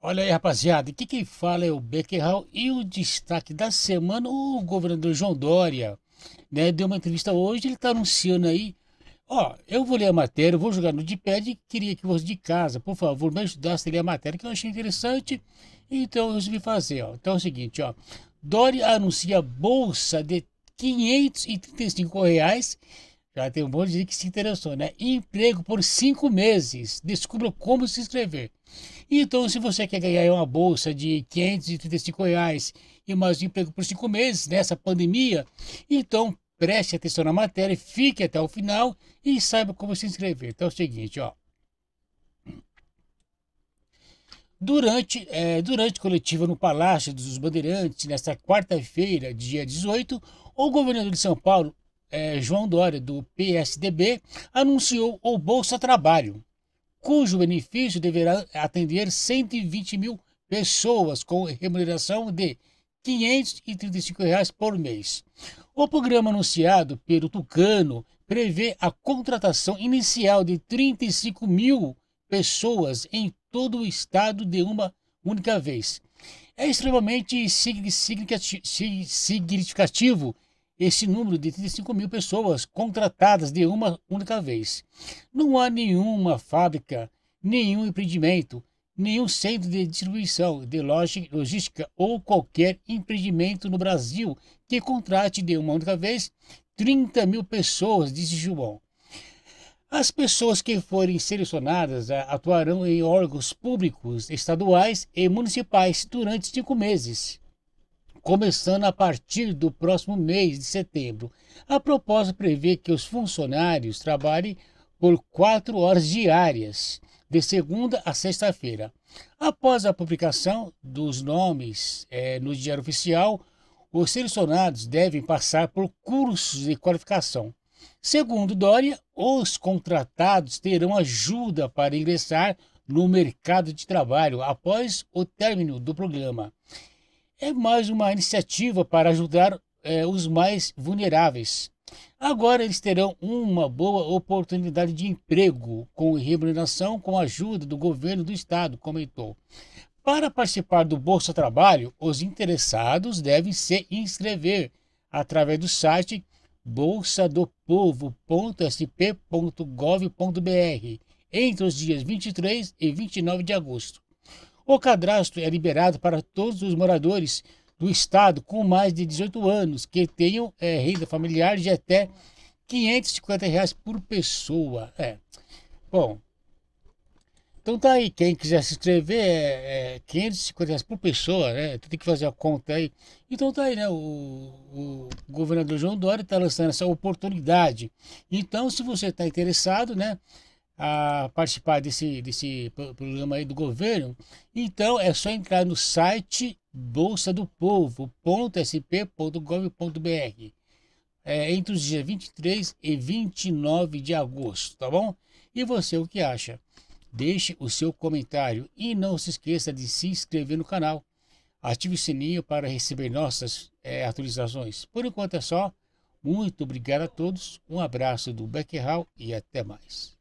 Olha aí, rapaziada, aqui quem fala é o Beckerhal e o destaque da semana, o governador João Dória, né, deu uma entrevista hoje, ele está anunciando aí, ó, eu vou ler a matéria, vou jogar no D-Pad e queria que você de casa, por favor, me ajudasse a ler a matéria, que eu achei interessante, então eu resolvi fazer, ó. Então é o seguinte, ó, Dória anuncia bolsa de R$ 535 reais já tem um monte de gente que se interessou, né? Emprego por cinco meses. Descubra como se inscrever. Então, se você quer ganhar uma bolsa de 535 reais e mais um emprego por cinco meses nessa pandemia, então preste atenção na matéria, fique até o final e saiba como se inscrever. Então é o seguinte, ó. Durante, é, durante coletiva no Palácio dos Bandeirantes, nesta quarta-feira, dia 18, o governador de São Paulo, é, João Dória, do PSDB, anunciou o Bolsa Trabalho, cujo benefício deverá atender 120 mil pessoas com remuneração de R$ 535 reais por mês. O programa anunciado pelo Tucano prevê a contratação inicial de 35 mil pessoas em todo o estado de uma única vez. É extremamente significativo esse número de 35 mil pessoas contratadas de uma única vez. Não há nenhuma fábrica, nenhum empreendimento, nenhum centro de distribuição de logística ou qualquer empreendimento no Brasil que contrate de uma única vez 30 mil pessoas, disse João. As pessoas que forem selecionadas eh, atuarão em órgãos públicos, estaduais e municipais durante cinco meses começando a partir do próximo mês de setembro. A proposta prevê que os funcionários trabalhem por quatro horas diárias, de segunda a sexta-feira. Após a publicação dos nomes é, no Diário Oficial, os selecionados devem passar por cursos de qualificação. Segundo Dória, os contratados terão ajuda para ingressar no mercado de trabalho após o término do programa é mais uma iniciativa para ajudar é, os mais vulneráveis. Agora eles terão uma boa oportunidade de emprego com remuneração com a ajuda do governo do estado, comentou. Para participar do Bolsa Trabalho, os interessados devem se inscrever através do site bolsadopovo.sp.gov.br entre os dias 23 e 29 de agosto. O cadastro é liberado para todos os moradores do estado com mais de 18 anos que tenham é, renda familiar de até R$ 550 reais por pessoa. É. Bom, então tá aí, quem quiser se inscrever é, é 550 reais por pessoa, né? Então tem que fazer a conta aí. Então tá aí, né? O, o governador João Dória está lançando essa oportunidade. Então, se você está interessado, né? a participar desse, desse programa aí do governo, então é só entrar no site bolsa do povo.sp.gov.br é, entre os dias 23 e 29 de agosto, tá bom? E você, o que acha? Deixe o seu comentário e não se esqueça de se inscrever no canal. Ative o sininho para receber nossas é, atualizações. Por enquanto é só. Muito obrigado a todos, um abraço do Beckerhal e até mais.